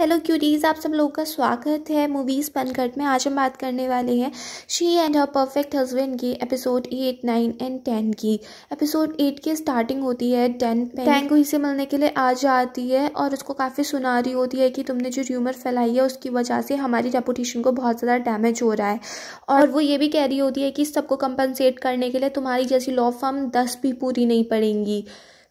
hello curies आप सब लोगों का स्वागत है मूवीज़ पनकट में आज हम बात करने वाले हैं she and her perfect husband की episode eight nine and ten की एपिसोड एट की स्टार्टिंग होती है टेन टेन को इसे मिलने के लिए आ जाती है और उसको काफ़ी सुना रही होती है कि तुमने जो र्यूमर फैलाई है उसकी वजह से हमारी रेपुटेशन को बहुत ज़्यादा डैमेज हो रहा है और वो ये भी कह रही होती है कि सबको कंपनसेट करने के लिए तुम्हारी जैसी लॉ फॉर्म दस भी पूरी नहीं पड़ेंगी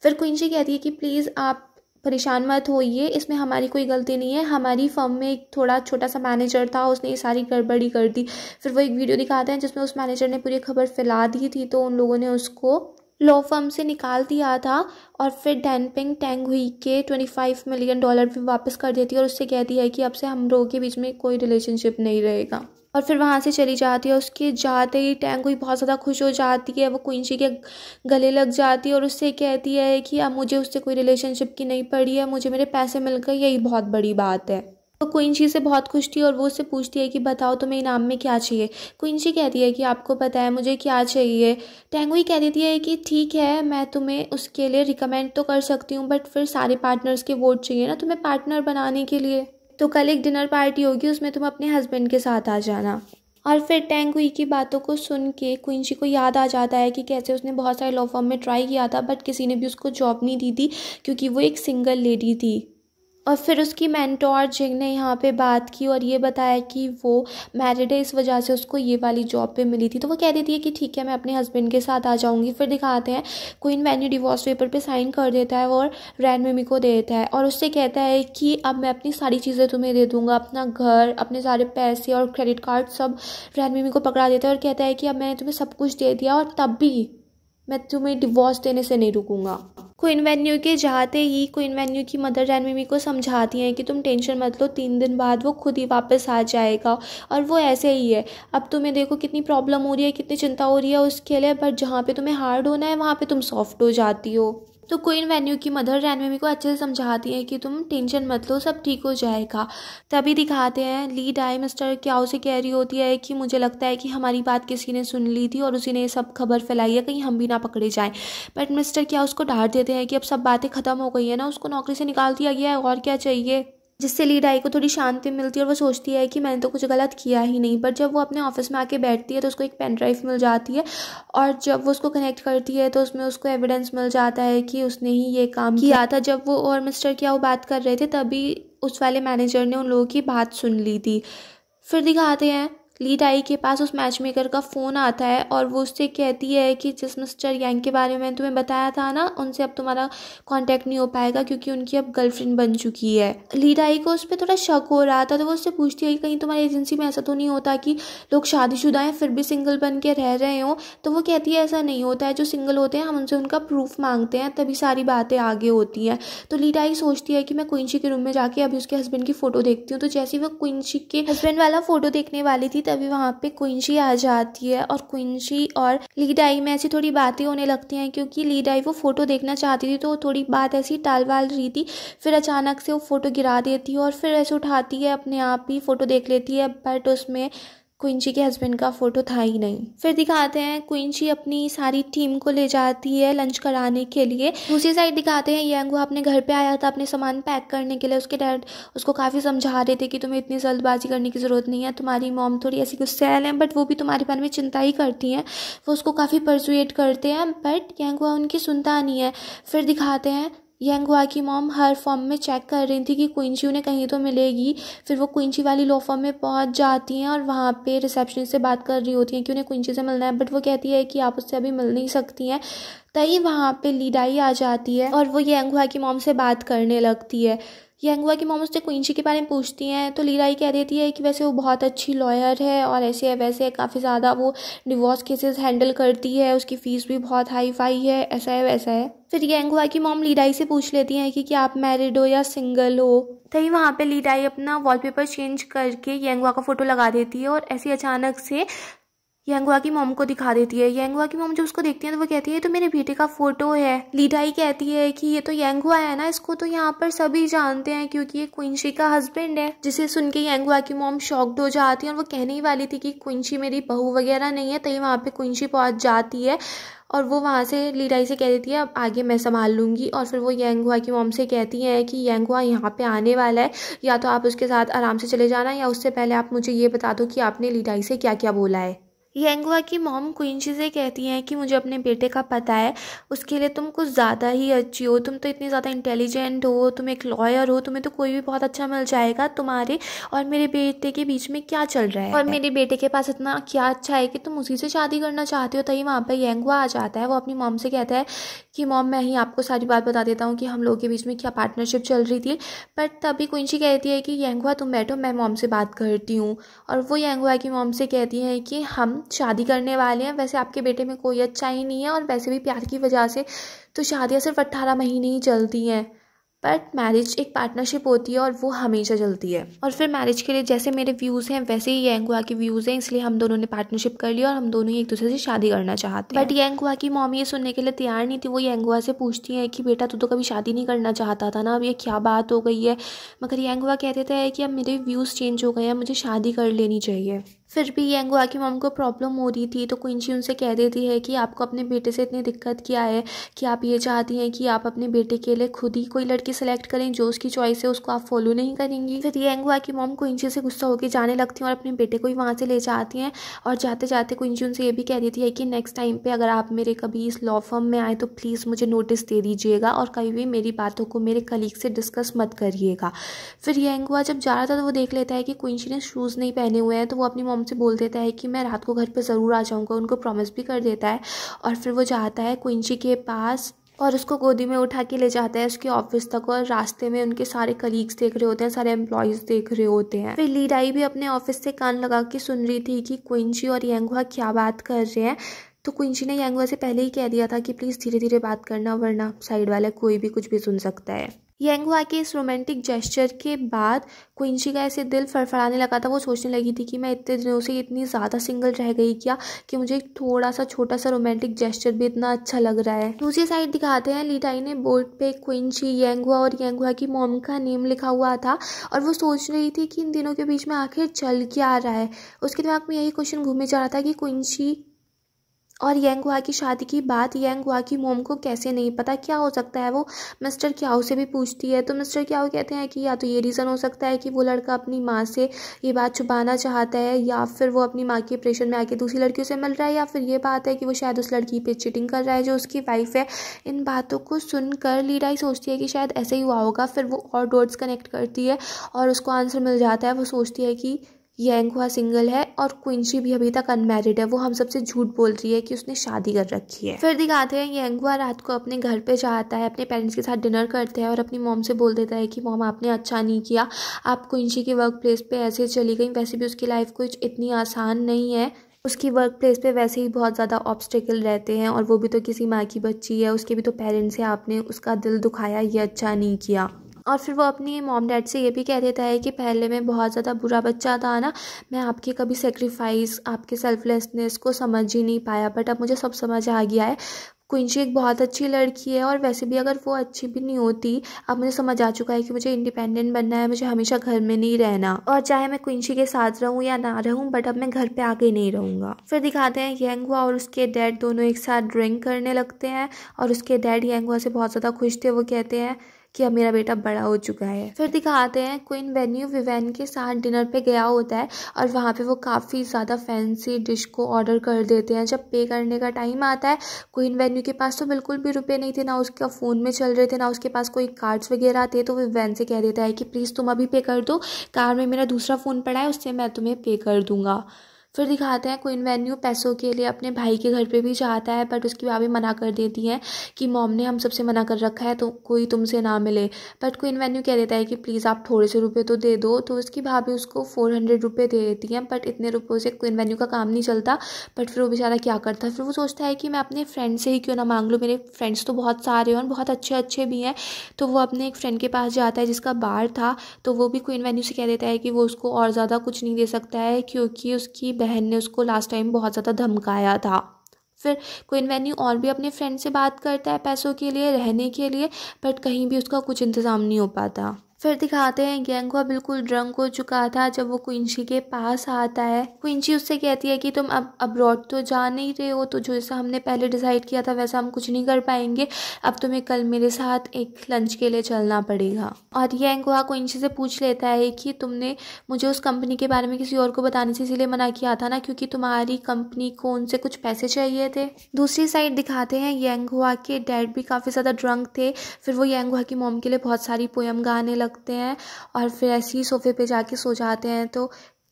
फिर क्वीन कहती है कि प्लीज़ आप परेशान मत होइए इसमें हमारी कोई गलती नहीं है हमारी फर्म में एक थोड़ा छोटा सा मैनेजर था उसने ये सारी गड़बड़ी कर दी फिर वो एक वीडियो दिखाते हैं जिसमें उस मैनेजर ने पूरी खबर फैला दी थी तो उन लोगों ने उसको लॉ फर्म से निकाल दिया था और फिर डैनपिंग टैंग हुई के ट्वेंटी फाइव मिलियन डॉलर भी वापस कर देती है और उससे कहती है कि अब से हम लोगों के बीच में कोई रिलेशनशिप नहीं रहेगा और फिर वहाँ से चली जाती है उसके जाते ही हुई बहुत ज़्यादा खुश हो जाती है वो कुंशी के गले लग जाती है और उससे कहती है कि अब मुझे उससे कोई रिलेशनशिप की नहीं पड़ी है मुझे मेरे पैसे मिल गए यही बहुत बड़ी बात है तो कुंशी से बहुत खुश थी और वो उससे पूछती है कि बताओ तुम्हें इनाम में क्या चाहिए कुंशी कहती है कि आपको पता है मुझे क्या चाहिए टेंगुई कह देती है कि ठीक है मैं तुम्हें उसके लिए रिकमेंड तो कर सकती हूँ बट फिर सारे पार्टनर्स के वोट चाहिए ना तुम्हें पार्टनर बनाने के लिए तो कल एक डिनर पार्टी होगी उसमें तुम अपने हस्बैंड के साथ आ जाना और फिर टैंग हुई की बातों को सुन के क्विंशी को याद आ जाता है कि कैसे उसने बहुत सारे लॉ फॉर्म में ट्राई किया था बट किसी ने भी उसको जॉब नहीं दी थी क्योंकि वो एक सिंगल लेडी थी और फिर उसकी मैंटोर जिंग ने यहाँ पे बात की और ये बताया कि वो मैरिड है इस वजह से उसको ये वाली जॉब पे मिली थी तो वो कह देती है कि ठीक है मैं अपने हस्बैंड के साथ आ जाऊँगी फिर दिखाते हैं क्वीन वैन्यू डिवोर्स पेपर पे साइन कर देता है और रैन मेमी को दे देता है और उससे कहता है कि अब मैं अपनी सारी चीज़ें तुम्हें दे दूँगा अपना घर अपने सारे पैसे और क्रेडिट कार्ड सब रैन मेमी को पकड़ा देता है और कहता है कि अब मैंने तुम्हें सब कुछ दे दिया और तब भी मैं तुम्हें डिवोर्स देने से नहीं रुकूँगा क्वीन वेन्यू के जाते ही क्वीन वेन्यू की मदर मिमी को समझाती हैं कि तुम टेंशन मत लो तीन दिन बाद वो खुद ही वापस आ जाएगा और वो ऐसे ही है अब तुम्हें देखो कितनी प्रॉब्लम हो रही है कितनी चिंता हो रही है उसके लिए बट जहाँ पे तुम्हें हार्ड होना है वहाँ पे तुम सॉफ्ट हो जाती हो तो क्वीन वेन्यू की मदर रैनमेमी को अच्छे से समझाती है कि तुम टेंशन मत लो सब ठीक हो जाएगा तभी दिखाते हैं ली डाई मिस्टर क्या उसे कह रही होती है कि मुझे लगता है कि हमारी बात किसी ने सुन ली थी और उसी ने सब खबर फैलाई है कहीं हम भी ना पकड़े जाएं बट मिस्टर क्या उसको डांट देते हैं कि अब सब बातें ख़त्म हो गई है ना उसको नौकरी से निकाल दिया गया है और क्या चाहिए जिससे लीड आई को थोड़ी शांति मिलती है और वो सोचती है कि मैंने तो कुछ गलत किया ही नहीं पर जब वो अपने ऑफिस में आके बैठती है तो उसको एक पेन ड्राइव मिल जाती है और जब वो उसको कनेक्ट करती है तो उसमें उसको एविडेंस मिल जाता है कि उसने ही ये काम किया था जब वो और मिस्टर क्या वो बात कर रहे थे तभी उस वाले मैनेजर ने उन लोगों की बात सुन ली थी फिर दिखाते हैं लीडाई के पास उस मैच मेकर का फ़ोन आता है और वो उससे कहती है कि जिस मिस्टर यंग के बारे में तुम्हें बताया था ना उनसे अब तुम्हारा कांटेक्ट नहीं हो पाएगा क्योंकि उनकी अब गर्लफ्रेंड बन चुकी है लीडाई को उस पर थोड़ा शक हो रहा था तो वो उससे पूछती है कि कहीं तुम्हारी एजेंसी में ऐसा तो नहीं होता कि लोग शादीशुदा हैं फिर भी सिंगल बन के रह रहे हों तो वो कहती है ऐसा नहीं होता है जो सिंगल होते हैं हम उनसे उनका प्रूफ मांगते हैं तभी सारी बातें आगे होती हैं तो लीडाई सोचती है कि मैं क्विंशी के रूम में जाके अभी उसके हस्बैंड की फ़ोटो देखती हूँ तो जैसे वो क्विंशी के हस्बैंड वाला फ़ोटो देखने वाली थी तभी वहाँ पे क्विंशी आ जाती है और क्विंशी और लीडाई में ऐसी थोड़ी बातें होने लगती हैं क्योंकि लीडाई वो फ़ोटो देखना चाहती थी तो थोड़ी बात ऐसी टाल वाल रही थी फिर अचानक से वो फ़ोटो गिरा देती है और फिर ऐसे उठाती है अपने आप ही फ़ोटो देख लेती है बट उसमें क्विंची के हस्बैंड का फ़ोटो था ही नहीं फिर दिखाते हैं क्विंची अपनी सारी टीम को ले जाती है लंच कराने के लिए दूसरी साइड दिखाते हैं यंगवा अपने घर पे आया था अपने सामान पैक करने के लिए उसके डैड उसको काफ़ी समझा रहे थे कि तुम्हें इतनी जल्दबाजी करने की ज़रूरत नहीं है तुम्हारी मॉम थोड़ी ऐसी गुस्सैल है बट वो भी तुम्हारे बारे में चिंता ही करती हैं वो उसको काफ़ी परसुएट करते हैं बट यंगवा उनकी सुनता नहीं है फिर दिखाते हैं हुआ की मॉम हर फॉर्म में चेक कर रही थी कि क्विंची उन्हें कहीं तो मिलेगी फिर वो क्विंची वाली लो फॉर्म में पहुंच जाती हैं और वहाँ पे रिसेप्शनिस्ट से बात कर रही होती हैं कि उन्हें क्विंची से मिलना है बट वो कहती है कि आप उससे अभी मिल नहीं सकती हैं तभी वहाँ पे लीडाई आ जाती है और वो हुआ की मॉम से बात करने लगती है यंग हुआ कि मोम उससे क्विंशी के बारे में पूछती हैं तो लीराई कह देती है कि वैसे वो बहुत अच्छी लॉयर है और ऐसे है वैसे है काफ़ी ज़्यादा वो डिवोर्स केसेस हैंडल करती है उसकी फ़ीस भी बहुत हाई फाई है ऐसा है वैसा है फिर यंग हुआ कि मोम लीराई से पूछ लेती हैं कि क्या आप मैरिड हो या सिंगल हो तभी वहाँ पे लीराई अपना वॉलपेपर चेंज करके यंगवा का फ़ोटो लगा देती है और ऐसे अचानक से येंगुआ की मोम को दिखा देती है यंगवा की मोम जो उसको देखती है तो वो कहती है तो मेरे बेटे का फोटो है लीडाई कहती है कि ये तो यंगवा है ना इसको तो यहाँ पर सभी जानते हैं क्योंकि ये क्विंशी का हस्बैंड है जिसे सुन के यंगवा की मोम शॉक्ड हो जाती है और वो कहने ही वाली थी कि क्विंशी मेरी बहू वगैरह नहीं है तभी वहाँ पे क्विंशी पहुँच जाती है और वो वहाँ से लीडाई से कह देती है अब आगे मैं संभाल लूँगी और फिर वो यंगुआ की मोम से कहती हैं कि यंगुआ यहाँ पे आने वाला है या तो आप उसके साथ आराम से चले जाना या उससे पहले आप मुझे ये बता दो कि आपने लीडाई से क्या क्या बोला है येंगुआ की मॉम क्विंशी से कहती हैं कि मुझे अपने बेटे का पता है उसके लिए तुम कुछ ज़्यादा ही अच्छी हो तुम तो इतनी ज़्यादा इंटेलिजेंट हो तुम एक लॉयर हो तुम्हें तो कोई भी बहुत अच्छा मिल जाएगा तुम्हारे और मेरे बेटे के बीच में क्या चल रहा है और मेरे बेटे के पास इतना क्या अच्छा है कि तुम उसी से शादी करना चाहते हो तभी वहाँ पर येंगुआ आ जाता है वो अपनी मॉम से कहता है कि मॉम मैं ही आपको सारी बात बता देता हूँ कि हम लोगों के बीच में क्या पार्टनरशिप चल रही थी बट तभी क्विंशी कहती है कि येंगुआ तुम बैठो मैं मॉम से बात करती हूँ और वो येंगुआ की मॉम से कहती है कि हम शादी करने वाले हैं वैसे आपके बेटे में कोई अच्छा ही नहीं है और वैसे भी प्यार की वजह से तो शादियाँ सिर्फ अट्ठारह महीने ही चलती हैं बट मैरिज एक पार्टनरशिप होती है और वो हमेशा चलती है और फिर मैरिज के लिए जैसे मेरे व्यूज़ हैं वैसे ही हुआ के व्यूज़ हैं इसलिए हम दोनों ने पार्टनरशिप कर लिया और हम दोनों ही एक दूसरे से शादी करना चाहते हैं बट हुआ की मॉमी ये सुनने के लिए तैयार नहीं थी वो यंगुआ से पूछती हैं कि बेटा तू तो कभी शादी नहीं करना चाहता था ना अब ये क्या बात हो गई है मगर यंग हुआ कहते थे कि अब मेरे व्यूज़ चेंज हो गए हैं मुझे शादी कर लेनी चाहिए फिर भी येंगुआ की मॉम को प्रॉब्लम हो रही थी तो क्विंची उनसे कह देती है कि आपको अपने बेटे से इतनी दिक्कत क्या है कि आप ये चाहती हैं कि आप अपने बेटे के लिए खुद ही कोई लड़की सेलेक्ट करें जो उसकी चॉइस है उसको आप फॉलो नहीं करेंगी फिर येंगुआ की मॉम क्विंची से गुस्सा होकर जाने लगती हैं और अपने बेटे को ही वहाँ से ले जाती हैं और जाते जाते क्विंची उनसे ये भी कह देती है कि नेक्स्ट टाइम पर अगर आप मेरे कभी इस लॉ फॉर्म में आए तो प्लीज़ मुझे नोटिस दे दीजिएगा और कभी भी मेरी बातों को मेरे कलीग से डिस्कस मत करिएगा फिर येंगुआ जब जा रहा था तो वो देख लेता है कि क्विंची ने शूज़ नहीं पहने हुए हैं तो वो अपनी मोम से बोल देता है कि मैं रात को घर पर ज़रूर आ जाऊँगा उनको प्रॉमिस भी कर देता है और फिर वो जाता है कुंजी के पास और उसको गोदी में उठा के ले जाता है उसके ऑफिस तक और रास्ते में उनके सारे कलीग्स देख रहे होते हैं सारे एम्प्लॉयज़ देख रहे होते हैं फिर लीडाई भी अपने ऑफिस से कान लगा के सुन रही थी कि क्विंची और यंगुआ क्या बात कर रहे हैं तो क्विंची ने यंगुआ से पहले ही कह दिया था कि प्लीज़ धीरे धीरे बात करना वरना साइड वाला कोई भी कुछ भी सुन सकता है हुआ के इस रोमांटिक जेस्चर के बाद क्विंशी का ऐसे दिल फड़फड़ाने लगा था वो सोचने लगी थी कि मैं इतने दिनों से इतनी ज़्यादा सिंगल रह गई क्या कि मुझे थोड़ा सा छोटा सा रोमांटिक जेस्चर भी इतना अच्छा लग रहा है दूसरी साइड दिखाते हैं लिटाई ने बोर्ड पे यंग हुआ और हुआ की मोम का नेम लिखा हुआ था और वो सोच रही थी कि इन दिनों के बीच में आखिर चल क्या रहा है उसके दिमाग में यही क्वेश्चन घूमे जा रहा था कि क्विंशी और यंग हुआ की शादी की बात यंग हुआ की मोम को कैसे नहीं पता क्या हो सकता है वो मिस्टर क्याओ से भी पूछती है तो मिस्टर क्याओ कहते हैं कि या तो ये रीज़न हो सकता है कि वो लड़का अपनी माँ से ये बात छुपाना चाहता है या फिर वो अपनी माँ के ऑपरेशन में आके दूसरी लड़कियों से मिल रहा है या फिर ये बात है कि वो शायद उस लड़की पर चिटिंग कर रहा है जो उसकी वाइफ है इन बातों को सुनकर लीडाई सोचती है कि शायद ऐसे ही हुआ होगा फिर वो और डोट्स कनेक्ट करती है और उसको आंसर मिल जाता है वो सोचती है कि यंग हुआ सिंगल है और क्विंशी भी अभी तक अनमेरिड है वो हम सबसे झूठ बोल रही है कि उसने शादी कर रखी है फिर दिखाते हैं हुआ रात को अपने घर पे जाता है अपने पेरेंट्स के साथ डिनर करते हैं और अपनी मोम से बोल देता है कि मोम आपने अच्छा नहीं किया आप क्विंशी के वर्क प्लेस पर ऐसे चली गई वैसे भी उसकी लाइफ कुछ इतनी आसान नहीं है उसकी वर्क प्लेस पे वैसे ही बहुत ज़्यादा ऑब्स्टिकल रहते हैं और वो भी तो किसी माँ की बच्ची है उसके भी तो पेरेंट्स है आपने उसका दिल दुखाया ये अच्छा नहीं किया और फिर वो अपनी मॉम डैड से ये भी कह देता है कि पहले मैं बहुत ज़्यादा बुरा बच्चा था ना मैं आपके कभी सेक्रीफाइस आपके सेल्फलेसनेस को समझ ही नहीं पाया बट अब मुझे सब समझ आ गया है क्विंशी एक बहुत अच्छी लड़की है और वैसे भी अगर वो अच्छी भी नहीं होती अब मुझे समझ आ चुका है कि मुझे इंडिपेंडेंट बनना है मुझे हमेशा घर में नहीं रहना और चाहे मैं क्विंशी के साथ रहूँ या ना रहूँ बट अब मैं घर पे आके नहीं रहूँगा फिर दिखाते हैं यंगुआ और उसके डैड दोनों एक साथ ड्रिंक करने लगते हैं और उसके डैड यंगुआ से बहुत ज़्यादा खुश थे वो कहते हैं कि अब मेरा बेटा बड़ा हो चुका है फिर दिखाते हैं क्वीन वेन्यू विवेन के साथ डिनर पे गया होता है और वहाँ पे वो काफ़ी ज़्यादा फैंसी डिश को ऑर्डर कर देते हैं जब पे करने का टाइम आता है क्वीन वेन्यू के पास तो बिल्कुल भी रुपये नहीं थे ना उसका फ़ोन में चल रहे थे ना उसके पास कोई कार्ड्स वगैरह थे तो विवेन से कह देता है कि प्लीज़ तुम अभी पे कर दो कार में मेरा दूसरा फ़ोन पड़ा है उससे मैं तुम्हें पे कर दूँगा फिर दिखाते हैं क्वीन वेन्यू पैसों के लिए अपने भाई के घर पे भी जाता है बट उसकी भाभी मना कर देती है कि मॉम ने हम सबसे मना कर रखा है तो कोई तुमसे ना मिले बट क्वीन वेन्यू कह देता है कि प्लीज़ आप थोड़े से रुपये तो दे दो तो उसकी भाभी उसको फोर हंड्रेड रुपये दे देती हैं बट इतने रुपयों से क्वीन वेन्यू का काम नहीं चलता बट फिर वो बेचारा क्या करता है फिर वो सोचता है कि मैं अपने फ्रेंड से ही क्यों ना मांग लूँ मेरे फ्रेंड्स तो बहुत सारे हैं और बहुत अच्छे अच्छे भी हैं तो वो अपने एक फ्रेंड के पास जाता है जिसका बार था तो वो भी क्वीन वेन्यू से कह देता है कि वो उसको और ज़्यादा कुछ नहीं दे सकता है क्योंकि उसकी बहन ने उसको लास्ट टाइम बहुत ज़्यादा धमकाया था फिर क्विन वैन्यू और भी अपने फ्रेंड से बात करता है पैसों के लिए रहने के लिए बट कहीं भी उसका कुछ इंतज़ाम नहीं हो पाता फिर दिखाते हैं गैंगवा बिल्कुल ड्रंक हो चुका था जब वो क्विंशी के पास आता है क्विंशी उससे कहती है कि तुम अब अब्रॉड तो जा नहीं रहे हो तो जैसा हमने पहले डिसाइड किया था वैसा हम कुछ नहीं कर पाएंगे अब तुम्हें कल मेरे साथ एक लंच के लिए चलना पड़ेगा और गैंगवा क्विंशी से पूछ लेता है कि तुमने मुझे उस कंपनी के बारे में किसी और को बताने से इसीलिए मना किया था ना क्योंकि तुम्हारी कंपनी को उनसे कुछ पैसे चाहिए थे दूसरी साइड दिखाते हैं यंगहुआ के डैड भी काफ़ी ज़्यादा ड्रंक थे फिर वो यंगहुआ की मोम के लिए बहुत सारी पोयम गाने लगा रखते हैं और फिर ऐसे ही सोफ़े पे जाके सो जाते हैं तो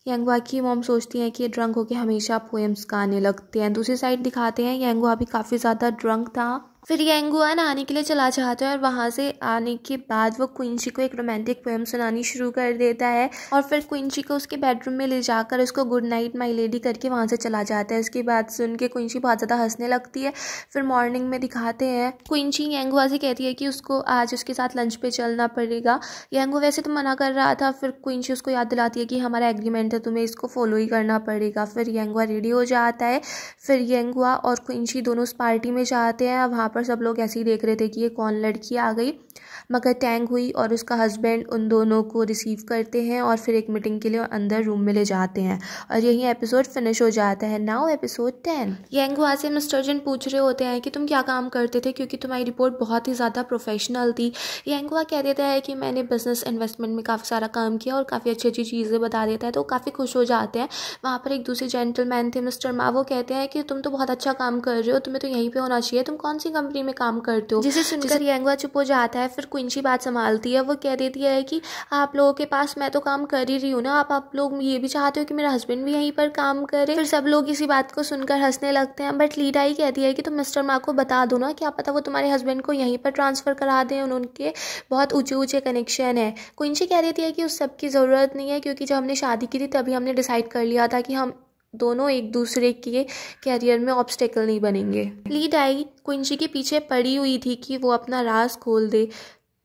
यंगवा की मॉम सोचती हैं कि ये ड्रंक होके हमेशा पोएम्स गाने लगते हैं दूसरी साइड दिखाते हैं यंगवा भी काफ़ी ज़्यादा ड्रंक था फिर येंगुआन आने के लिए चला जाता है और वहाँ से आने के बाद वो क्विंची को एक रोमांटिक पोएम सुनानी शुरू कर देता है और फिर क्विंची को उसके बेडरूम में ले जाकर उसको गुड नाइट माई लेडी करके वहाँ से चला जाता है उसकी बात सुन के क्विंची बहुत ज़्यादा हंसने लगती है फिर मॉर्निंग में दिखाते हैं क्विंची येंगुआ से कहती है कि उसको आज उसके साथ लंच पे चलना पड़ेगा येंगुआ वैसे तो मना कर रहा था फिर क्विंची उसको याद दिलाती है कि हमारा एग्रीमेंट है तुम्हें इसको फॉलो ही करना पड़ेगा फिर येंगुआ रेडी हो जाता है फिर येंगुआ और क्विंची दोनों उस पार्टी में जाते हैं वहाँ पर पर सब लोग ऐसे ही देख रहे थे कि ये कौन लड़की आ गई मगर टैंग हुई और उसका हस्बैंड उन दोनों को रिसीव करते हैं और फिर एक मीटिंग के लिए अंदर रूम में ले जाते हैं और यही एपिसोड फिनिश हो जाता है नाउ एपिसोड टेन यंग हुआ से मिस्टर जन पूछ रहे होते हैं कि तुम क्या काम करते थे क्योंकि तुम्हारी रिपोर्ट बहुत ही ज़्यादा प्रोफेशनल थी यंग हुआ कह देता है कि मैंने बिजनेस इन्वेस्टमेंट में काफ़ी सारा काम किया और काफ़ी अच्छी अच्छी चीज़ें बता देता है तो काफ़ी खुश हो जाते हैं वहाँ पर एक दूसरे जेंटलमैन थे मिस्टर माँ वो कहते हैं कि तुम तो बहुत अच्छा काम कर रहे हो तुम्हें तो यहीं पर होना चाहिए तुम कौन सी कंपनी कंपनी में काम करते हो जिसे सुनकर यंगवा चुप हो जाता है फिर क्विंशी बात संभालती है वो कह देती है कि आप लोगों के पास मैं तो काम कर ही रही हूँ ना आप आप लोग ये भी चाहते हो कि मेरा हस्बैंड भी यहीं पर काम करे फिर सब लोग इसी बात को सुनकर हंसने लगते हैं बट लीडा ही कहती है कि तुम मिस्टर माँ को बता दो ना क्या पता वो तुम्हारे हस्बैंड को यहीं पर ट्रांसफ़र करा दें उनके बहुत ऊँचे ऊँचे कनेक्शन है क्विंशी कह देती है कि उस सब की ज़रूरत नहीं है क्योंकि जब हमने शादी की थी तभी हमने डिसाइड कर लिया था कि हम दोनों एक दूसरे के कैरियर में ऑब्स्टेकल नहीं बनेंगे ली डाई क्विंशी के पीछे पड़ी हुई थी कि वो अपना राज खोल दे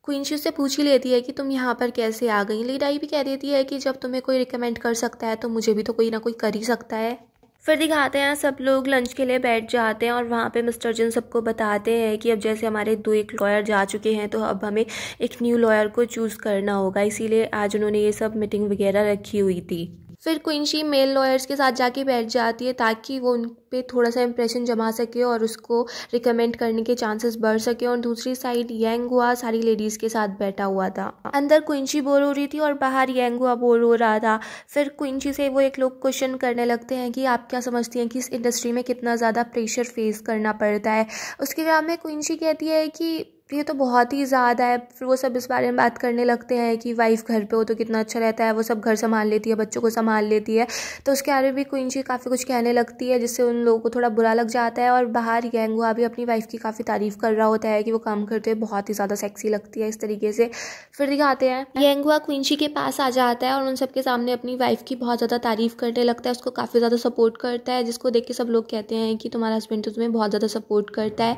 क्विंशी उससे पूछ ही लेती है कि तुम यहाँ पर कैसे आ गई आई भी कह देती है कि जब तुम्हें कोई रिकमेंड कर सकता है तो मुझे भी तो कोई ना कोई कर ही सकता है फिर दिखाते हैं सब लोग लंच के लिए बैठ जाते हैं और वहाँ पे मिस्टर जिन सबको बताते हैं कि अब जैसे हमारे दो एक लॉयर जा चुके हैं तो अब हमें एक न्यू लॉयर को चूज़ करना होगा इसीलिए आज उन्होंने ये सब मीटिंग वगैरह रखी हुई थी फिर क्विंशी मेल लॉयर्स के साथ जाके बैठ जाती है ताकि वो उन पर थोड़ा सा इम्प्रेशन जमा सके और उसको रिकमेंड करने के चांसेस बढ़ सके और दूसरी साइड हुआ सारी लेडीज़ के साथ बैठा हुआ था अंदर क्विंशी बोर हो रही थी और बाहर हुआ बोर हो रहा था फिर क्विंशी से वो एक लोग क्वेश्चन करने लगते हैं कि आप क्या समझती हैं कि इस इंडस्ट्री में कितना ज़्यादा प्रेशर फेस करना पड़ता है उसके बाद में क्विंशी कहती है कि तो ये तो बहुत ही ज़्यादा है फिर वो सब इस बारे में बात करने लगते हैं कि वाइफ घर पे हो तो कितना अच्छा रहता है वो सब घर संभाल लेती है बच्चों को संभाल लेती है तो उसके बारे में भी कोई जी काफ़ी कुछ कहने लगती है जिससे उन लोगों को थोड़ा बुरा लग जाता है और बाहर गैंगुआ भी अपनी वाइफ की काफ़ी तारीफ कर रहा होता है कि वो काम करते हुए बहुत ही ज़्यादा सेक्सी लगती है इस तरीके से फिर दिखाते हैं गेंगुआ क्वीन के पास आ जाता है और उन सबके सामने अपनी वाइफ की बहुत ज़्यादा तारीफ करने लगता है उसको काफ़ी ज़्यादा सपोर्ट करता है जिसको देख के सब लोग कहते हैं कि तुम्हारा हस्बैंड तो तुम्हें बहुत ज़्यादा सपोर्ट करता है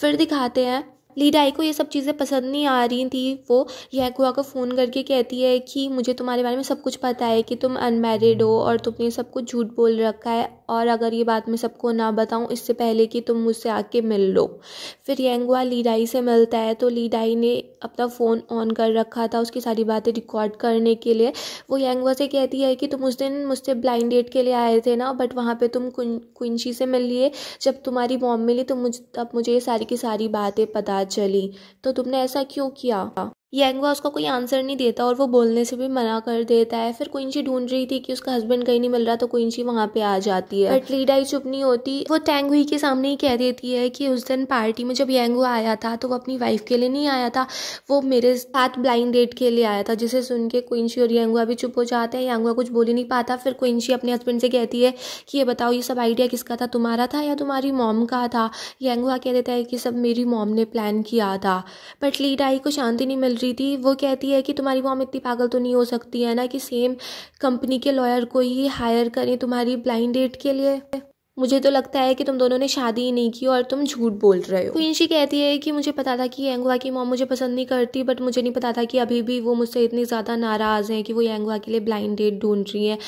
फिर दिखाते हैं लीडाई को ये सब चीज़ें पसंद नहीं आ रही थी वो यहकुआ को फ़ोन करके कहती है कि मुझे तुम्हारे बारे में सब कुछ पता है कि तुम अनमेरिड हो और तुमने सब कुछ झूठ बोल रखा है और अगर ये बात मैं सबको ना बताऊँ इससे पहले कि तुम मुझसे आके मिल लो फिर यंगवा लीडाई से मिलता है तो लीडाई ने अपना फ़ोन ऑन कर रखा था उसकी सारी बातें रिकॉर्ड करने के लिए वो येंगुआ से कहती है कि तुम उस दिन मुझसे ब्लाइंड डेट के लिए आए थे ना बट वहाँ पर तुम कुंशी से मिल लिए जब तुम्हारी मॉम मिली तो मुझ तब मुझे ये सारी की सारी बातें पता चली तो तुमने ऐसा क्यों किया यंगवा उसका कोई आंसर नहीं देता और वो बोलने से भी मना कर देता है फिर क्विंची ढूंढ रही थी कि उसका हस्बैंड कहीं नहीं मिल रहा तो कोइंशी वहाँ पे आ जाती है बट लीडाई चुप नहीं होती वो टैंग हुई के सामने ही कह देती है कि उस दिन पार्टी में जब यंगवा आया था तो वो अपनी वाइफ के लिए नहीं आया था वो मेरे साथ ब्लाइंड डेट के लिए आया था जिसे सुन के क्विंची और यंगवा भी चुप हो जाते हैं यंगवा कुछ बोल ही नहीं पाता फिर क्विंची अपने हस्बैंड से कहती है कि ये बताओ ये सब आइडिया किसका था तुम्हारा था या तुम्हारी मॉम का था यंगवा कह देता है कि सब मेरी मॉम ने प्लान किया था बट लीडाई को शांति नहीं मिल रही रही थी वो कहती है कि तुम्हारी मॉम इतनी पागल तो नहीं हो सकती है ना कि सेम कंपनी के लॉयर को ही हायर करें तुम्हारी ब्लाइंड डेट के लिए मुझे तो लगता है कि तुम दोनों ने शादी ही नहीं की और तुम झूठ बोल रहे हो क्विंशी कहती है कि मुझे पता था कि एंगवा की मॉम मुझे पसंद नहीं करती बट मुझे नहीं पता था कि अभी भी वो मुझसे इतनी ज़्यादा नाराज़ हैं कि वो एंगवा के लिए ब्लाइंड डेट ढूंढ रही है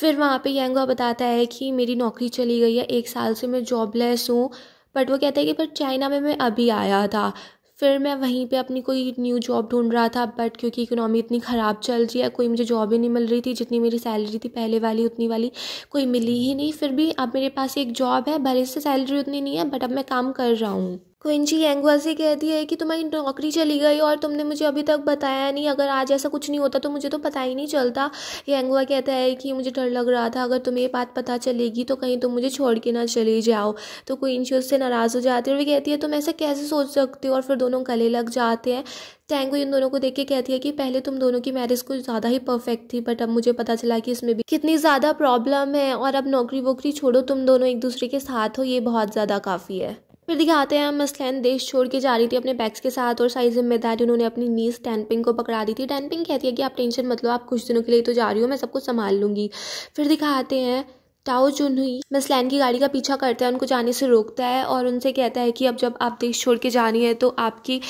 फिर वहाँ पे एंगवा बताता है कि मेरी नौकरी चली गई है एक साल से मैं जॉबलेस हूँ बट वो कहता है कि पर चाइना में मैं अभी आया था फिर मैं वहीं पे अपनी कोई न्यू जॉब ढूंढ रहा था बट क्योंकि इकोनॉमी इतनी ख़राब चल रही है कोई मुझे जॉब ही नहीं मिल रही थी जितनी मेरी सैलरी थी पहले वाली उतनी वाली कोई मिली ही नहीं फिर भी अब मेरे पास एक जॉब है भले से सैलरी उतनी नहीं है बट अब मैं काम कर रहा हूँ क्विंची एंगुआ से कहती है कि तुम्हारी नौकरी चली गई और तुमने मुझे अभी तक बताया नहीं अगर आज ऐसा कुछ नहीं होता तो मुझे तो पता ही नहीं चलता एंगवा कहता है कि मुझे डर लग रहा था अगर तुम्हें ये बात पता चलेगी तो कहीं तुम मुझे छोड़ के ना चले जाओ तो क्विंची उससे नाराज़ हो जाती है और वे कहती है तुम ऐसा कैसे सोच सकते हो और फिर दोनों गले लग जाते हैं टैंगो इन दोनों को देख के कहती है कि पहले तुम दोनों की मैरिज कुछ ज़्यादा ही परफेक्ट थी बट अब मुझे पता चला कि इसमें भी कितनी ज़्यादा प्रॉब्लम है और अब नौकरी वोकरी छोड़ो तुम दोनों एक दूसरे के साथ हो ये बहुत ज़्यादा काफ़ी है फिर दिखाते हैं मसलैन देश छोड़ के जा रही थी अपने बैग्स के साथ और सारी जिम्मेदारी उन्होंने अपनी नीस डैनपिंग को पकड़ा दी थी डैनपिंग कहती है कि आप टेंशन मत लो आप कुछ दिनों के लिए तो जा रही हो मैं सब कुछ संभाल लूँगी फिर दिखाते हैं टाओ जुनहुई मसलैन की गाड़ी का पीछा करता है उनको जाने से रोकता है और उनसे कहता है कि अब जब आप देश छोड़ के जानी है तो आपकी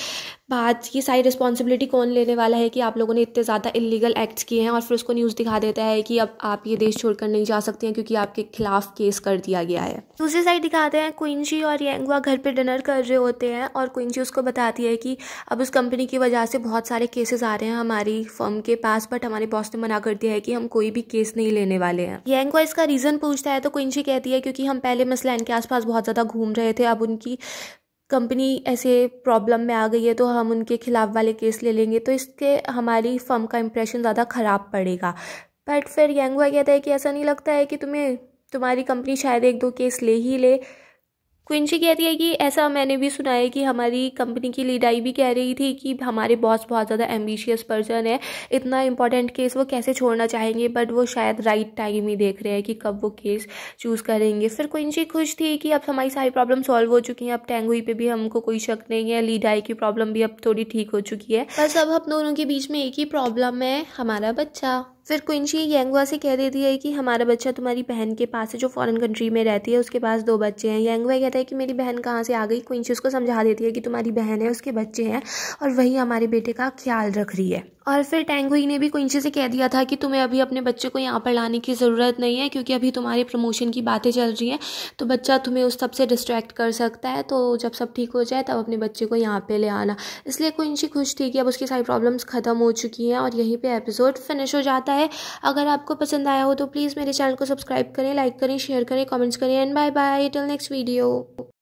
बात की सारी रिस्पॉन्सिबिलिटी कौन लेने वाला है कि आप लोगों ने इतने ज़्यादा इलीगल एक्ट्स किए हैं और फिर उसको न्यूज़ दिखा देता है कि अब आप ये देश छोड़कर नहीं जा सकते हैं क्योंकि आपके खिलाफ केस कर दिया गया है दूसरी साइड दिखाते हैं क्विंजी और यंगवा घर पर डिनर कर रहे होते हैं और क्विंजी उसको बताती है कि अब उस कंपनी की वजह से बहुत सारे केसेस आ रहे हैं हमारी फर्म के पास बट हमारे बॉस ने मना कर दिया है कि हम कोई भी केस नहीं लेने वाले हैं यंगवा इसका रीज़न पूछता है तो क्विंजी कहती है क्योंकि हम पहले मसलैन के आसपास बहुत ज़्यादा घूम रहे थे अब उनकी कंपनी ऐसे प्रॉब्लम में आ गई है तो हम उनके खिलाफ वाले केस ले लेंगे तो इसके हमारी फर्म का इम्प्रेशन ज़्यादा ख़राब पड़ेगा बट फिर यंगवा कहता है कि ऐसा नहीं लगता है कि तुम्हें तुम्हारी कंपनी शायद एक दो केस ले ही ले क्विंशी कह रही है कि ऐसा मैंने भी सुना है कि हमारी कंपनी की लीडाई भी कह रही थी कि हमारे बॉस बहुत ज़्यादा एम्बिशियस पर्सन है इतना इंपॉर्टेंट केस वो कैसे छोड़ना चाहेंगे बट वो शायद राइट टाइम ही देख रहे हैं कि कब वो केस चूज़ करेंगे फिर क्विंशी खुश थी कि अब हमारी सारी प्रॉब्लम सॉल्व हो चुकी हैं अब टेंगुई पर भी हमको कोई शक नहीं है लीडाई की प्रॉब्लम भी अब थोड़ी ठीक हो चुकी है बस अब हम दोनों के बीच में एक ही प्रॉब्लम है हमारा बच्चा फिर क्विंशी यंगवा से कह देती है कि हमारा बच्चा तुम्हारी बहन के पास है जो फॉरेन कंट्री में रहती है उसके पास दो बच्चे हैं यंगवा कहता है कि मेरी बहन कहाँ से आ गई क्विंशी उसको समझा देती है कि तुम्हारी बहन है उसके बच्चे हैं और वही हमारे बेटे का ख्याल रख रही है और फिर टेंगुई ने भी क्विंची से कह दिया था कि तुम्हें अभी अपने बच्चे को यहाँ पर लाने की ज़रूरत नहीं है क्योंकि अभी तुम्हारी प्रमोशन की बातें चल रही हैं तो बच्चा तुम्हें उस सब से डिस्ट्रैक्ट कर सकता है तो जब सब ठीक हो जाए तब अपने बच्चे को यहाँ पर ले आना इसलिए क्विंची खुश थी कि अब उसकी सारी प्रॉब्लम्स ख़त्म हो चुकी हैं और यहीं पर एपिसोड फिनिश हो जाता है अगर आपको पसंद आया हो तो प्लीज़ मेरे चैनल को सब्सक्राइब करें लाइक करें शेयर करें कॉमेंट्स करें and bye bye till next video